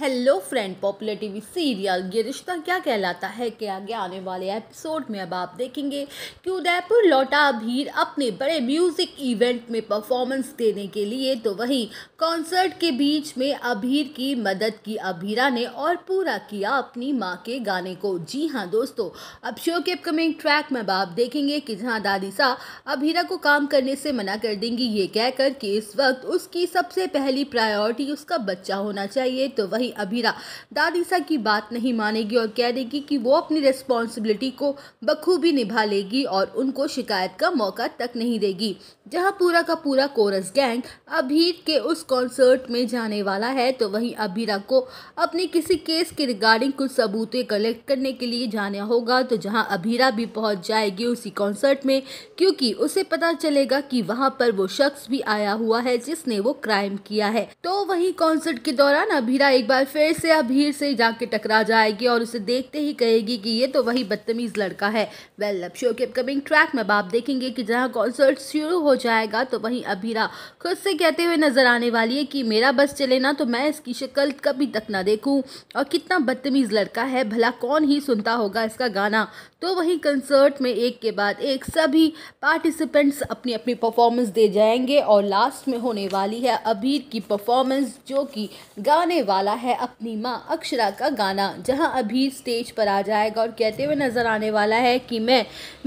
hello friend popular TV serial Yeh Rishta क्या कहलाता है कि आगे आने वाले एपिसोड में अब आप देखेंगे कि उदयपुर लौटा अभीर अपने बड़े म्यूज़िक इवेंट में परफॉर्मेंस देने के लिए तो वहीं कॉन्सर्ट के बीच में अभीर की मदद की अभीरा ने और पूरा किया अपनी माँ के गाने को जी हाँ दोस्तों अब शो के अपकमिंग ट्रैक में अब आप देखेंगे कि जहाँ दादी सा अभीरा को काम करने से मना कर देंगी ये कहकर कि इस वक्त उसकी सबसे पहली प्रायोरिटी उसका बच्चा होना चाहिए तो वही नहीं अबीरा दादीसा की बात नहीं मानेगी और कह देगी कि वो अपनी रिस्पॉन्सिबिलिटी को बखूबी निभा लेगी और उनको शिकायत का मौका तक नहीं देगी जहां पूरा का पूरा कोरस गैंग अभीर के उस कॉन्सर्ट में जाने वाला है तो वहीं अभीरा को अपने किसी केस के रिगार्डिंग कुछ सबूतें कलेक्ट करने के लिए जाना होगा तो जहां अभीरा भी पहुंच जाएगी उसी कॉन्सर्ट में क्योंकि उसे पता चलेगा कि वहां पर वो शख्स भी आया हुआ है जिसने वो क्राइम किया है तो वही कॉन्सर्ट के दौरान अभीरा एक बार फिर से अभीर से जाके टकरा जाएगी और उसे देखते ही कहेगी की ये तो वही बदतमीज लड़का है वेल लव शो के अपकमिंग ट्रैक में आप देखेंगे की जहाँ कॉन्सर्ट शुरू हो जाएगा तो वहीं अभीरा खुद से कहते हुए नजर आने वाली है कि मेरा बस चले ना तो मैं इसकी शक्ल कभी तक ना देखूं और कितना बदतमीज़ लड़का है भला कौन ही सुनता होगा इसका गाना तो वहीं कंसर्ट में एक के बाद एक सभी पार्टिसिपेंट्स अपनी अपनी परफॉर्मेंस दे जाएंगे और लास्ट में होने वाली है अबीर की परफॉर्मेंस जो कि गाने वाला है अपनी माँ अक्षरा का गाना जहाँ अबीर स्टेज पर आ जाएगा और कहते हुए नज़र आने वाला है कि मैं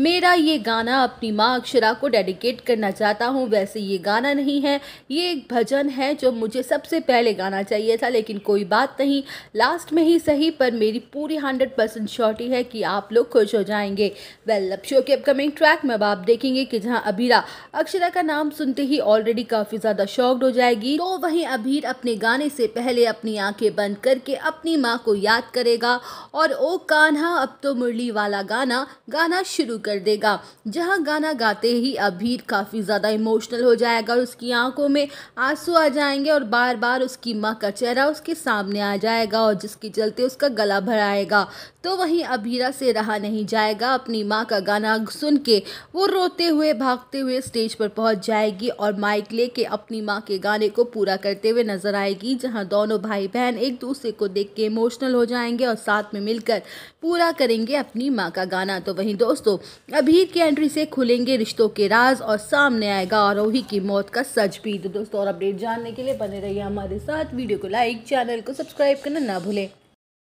मेरा ये गाना अपनी माँ अक्षरा को डेडिकेट करना चाहूँ चाहता हूँ वैसे ये गाना नहीं है ये एक भजन है जो मुझे सबसे पहले गाना चाहिए था लेकिन कोई बात नहीं लास्ट में ही सही पर मेरी पूरी हंड्रेड परसेंट श्योरिटी है कि आप लोग खुश हो जाएंगे वेल अब शो के अपकमिंग ट्रैक में अब आप देखेंगे कि जहाँ अबीरा अक्षरा का नाम सुनते ही ऑलरेडी काफ़ी ज़्यादा शॉक्ड हो जाएगी तो वहीं अबीर अपने गाने से पहले अपनी आंखें बंद करके अपनी माँ को याद करेगा और ओ कान्हा अब तो मुरली वाला गाना गाना शुरू कर देगा जहाँ गाना गाते ही अबीर काफ़ी ज़्यादा इमोशनल हो जाएगा और उसकी आंखों में आंसू आ जाएंगे और बार बार उसकी माँ का चेहरा उसके सामने आ जाएगा और जिसके चलते उसका गला भराएगा तो वहीं अभीरा से रहा नहीं जाएगा अपनी माँ का गाना सुन के वो रोते हुए भागते हुए स्टेज पर पहुँच जाएगी और माइक लेके अपनी माँ के गाने को पूरा करते हुए नजर आएगी जहाँ दोनों भाई बहन एक दूसरे को देख के इमोशनल हो जाएंगे और साथ में मिलकर पूरा करेंगे अपनी माँ का गाना तो वहीं दोस्तों अभीर की एंट्री से खुलेंगे रिश्तों के राज और सामने सामने आएगा आरोही की मौत का सच भी तो दोस्तों और अपडेट जानने के लिए बने रहिए हमारे साथ वीडियो को लाइक चैनल को सब्सक्राइब करना ना भूलें